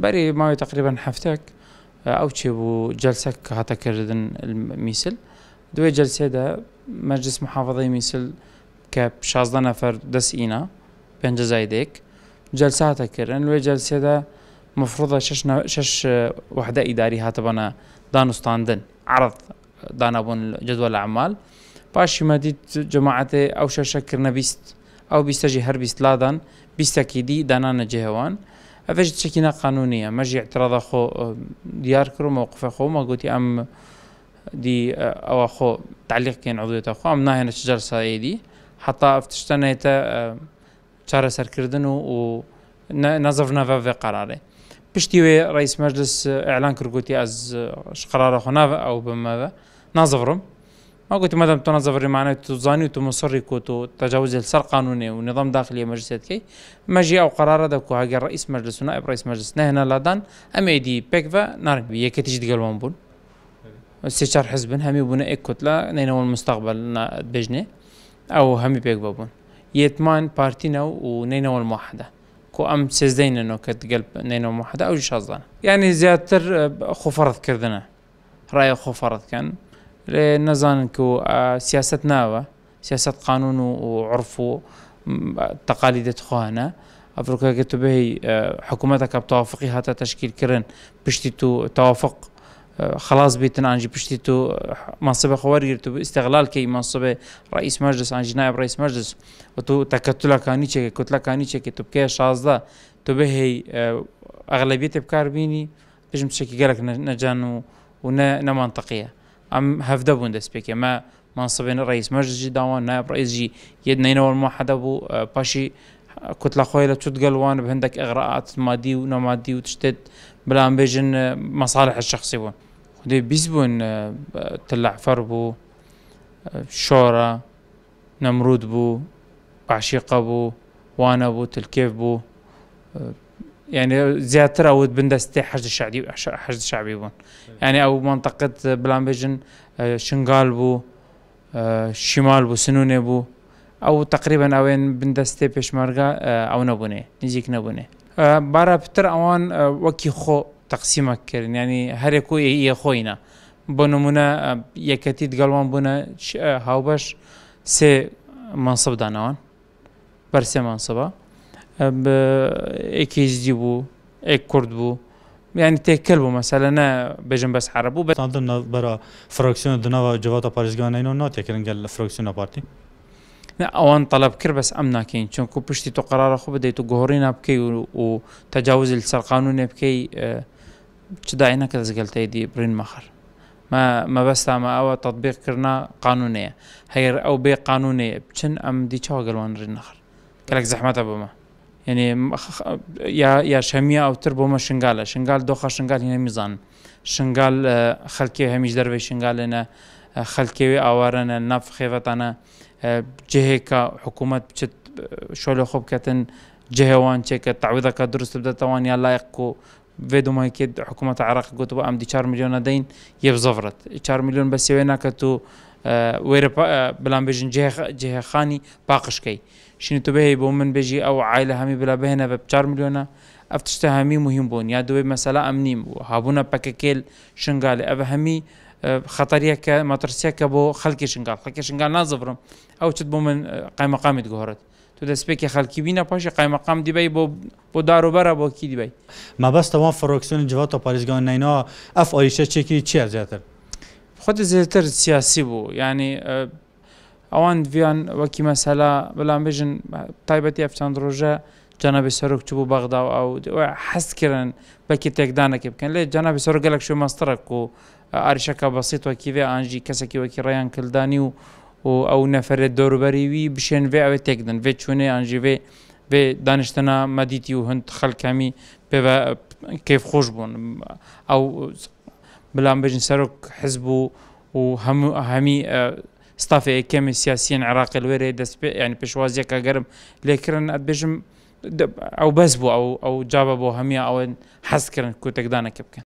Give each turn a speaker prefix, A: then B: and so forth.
A: تقريبا حفتك او شي جلسك هاتا كردن الميسل دوي جلسة میسل مجلس محافظة ميسل كاب شازدا نفر دس اينا بين جزايدك جلسة هاتا كردن هاتەکردن جلسة جلسێدا مفروضة شش آه، وحدة اداري هاتا بنا دانوستاندن عرض دانا بون جدول عمال باش مەدیت جەماعەتێ او شەشەکردە بيست او بيستجي هر بيست لادان بيستكيدي دانا نجهوان افش تشكينا قانونيه ما جي اعتراض اخو آه، ديار كرو موقف اخو ما قلتي ام آه، دي آه، او اخو تعليق كان عضويه اخو ام ناهي نشجر سايدي حتى افتشتنا تا تشارا سر كردن و نظرنا في قراري بشتي رئيس مجلس اعلان كرو قلتي از قرار اخو او بماذا نظرهم ما قلت مدام تنظف الرمانات تزاني وتمصرك وتجاوز السر قانوني ونظام داخلي مجلس كي مجي او قرار دكو هاجي رئيس مجلس نائب رئيس مجلس نهنا لدان ام اي دي بيكفا نارك بي تجي تقلون بون استشار حزب همي بنا اكوت كتلة نين هو المستقبل بجنه او همي بيكفا بون يتمان بارتينا ونينو الموحده كو ام سيزدين انه كتقلب نينو الموحده او شازان يعني زيادة اه، خفرت كردنا راي خفرت كان نەزانن كو آه، سياسه سیاست سياسه قانون وعرف تقاليد خوانا افريقيا كتو ئەفرۆکە آه، حكومتك بتوافقي بهی تشكيل كرن هاتە تشکیلکردن تو تەوافق آه، خلاص بيتن انجي بشتي تو منصب خوارج تو استغلال كي منصب رئيس مجلس انجي نائب رئيس مجلس وتو تكتلا كاني تشي كتلا كاني تشي تو بكي شازدا تو بهي اغلبيه بكار بيني بجم تشكي قالك نجان ونا منطقيه ام هفدا بوند سبيكي ما منصبين رئيس مجلس جداوان نائب رئيس جي يدنا ينور موحد ابو باشي كتلة خويلة تتقل وان بهندك اغراءات مادي ونمادي وتشتد بلا بيجن مصالح الشخصي بون خدي بيز بون تلع فربو شورا نمرود بو بعشيقة بو وانا بو تلكيف بو یعنی زیاتر ئەوت بندەستی ح شعبی ح شعبی بوون یعنی ئەو منتەقت بلامبێژن شنگال بوو شیمال بوو سنوونێ بوو ئەو تقریبا ئەوێن بندەستێ پێشمەرگە ئەو نەبوونێ نزیک نەبوونێ بارە پتر ئەوان وەکی خۆ تەقسیمەکردن ینی هەرێک و یە خۆینە بۆ نمونە یەکەتیت گەڵوان بوونە هاوبەش سێ منسەبدانەوەن بەرسێ منسەبە ئێکیزدی بوو ئێک يعني بوو یعنی تێککەل بوو مەسەلە نە بێژم بەس عرە بوو بەتاندن طيب، بەرە فرۆکسیۆن دنەوە جواتە پارێزگانەوە ناتێکردنگەل لە فرۆکسیۆنە پارتی ئەوان طلب کرد بەس ئەم ناکەین چونکو پشتی تۆ قرارە خۆ بدەیت و گۆڕی نابکەی و تەجاوزی سەرقانون نێ بکەی اه، چدای ما دەزگەلتەیدی برین مەخر مەبەستامە ئەوە تطببیقکردنا قانونەیە هەیر ئەو بێ قانونەیە بچن ئەم دی چاوە رين ڕین كلك کەلک ابو ما يعني یعنی یا شەمیە ئەوتر بۆمە شنگالە شنگال دۆخە شنگال هینە میزان شنگال اه، خەلکی هەمیش دەروی شنگالێنە اه، خەلکێوی ئاوارەنە ناف خێوەتانە اه، جهێکە حکوومەت بچێت شۆلە خۆ بکەتن جهێوان چێکە تاویدەکە دروست بدەتەوان یا لایق و vê دومایکێت حکوومەت عراق گوت بۆ ئەم دی 4 میلیۆنە دەین یە بزەڕێت 4 میلیۆن بە سێوێ ناکەت و وێرە بلان بێژن جێهخانی پاقشکەی شین تو بەهەیە بۆ من بێژی ئەو عیلە هەمی بلا بهێنە بە 4 میلیۆنە ئەف تشتە هەمی مهم بوون یا دوێ مەسەلا ئەم نیم بوو هابوونە پەکەکێل شنگالێ ئەوە هەمی خەتەریەکە مەترسیەکە بۆ خەڵکی شنگال خەکە شنگال نازەبرم ئەو چت بۆ من قایمەقامت گۆڕت تو دەستپێکی خەڵکی بینە پاشی قایمەقام دیبی بۆ بۆ داروبەرە بۆ کی دیبی مەبەستەوان فڕۆکسیۆن جوات و پارێزگان نینەوە ئەف ئاریشە چێکی چیە زیاتر خۆت زیاتر سیاسی بوو ینی ئەوان ڤیان وەکی مەسەلا بەڵام بژن تایبەتی ئەفچند ڕۆژە جەنەبی سەرۆک چبوو بەغدا و ئەو حەستکردن بەکی تێکدانەکە بکەن لێ جەنابی سەر گەلک شو مەسترەک و ئاریشەکە بەسییت وەکیێ ئاژی کەسێکی وەکی ڕێیان کلدانی و و ئەو نەفرێت دەوروبەریوی بشێن وێ ئەوێ تێکدن وێ چوونێ ئەنجیێ بێ دانیشتنا مەدیتی و هەند خەلکەمی پێ کیف خۆش بوون ئەو بلا عم بيجن سرق حزبه وهم همي استافي اه كم سياسيين عراقي الوري دس يعني بشواز يكا قرم لكرن قد او بزبو او او جاببو همي او حسكرن كوتك دانا كبكن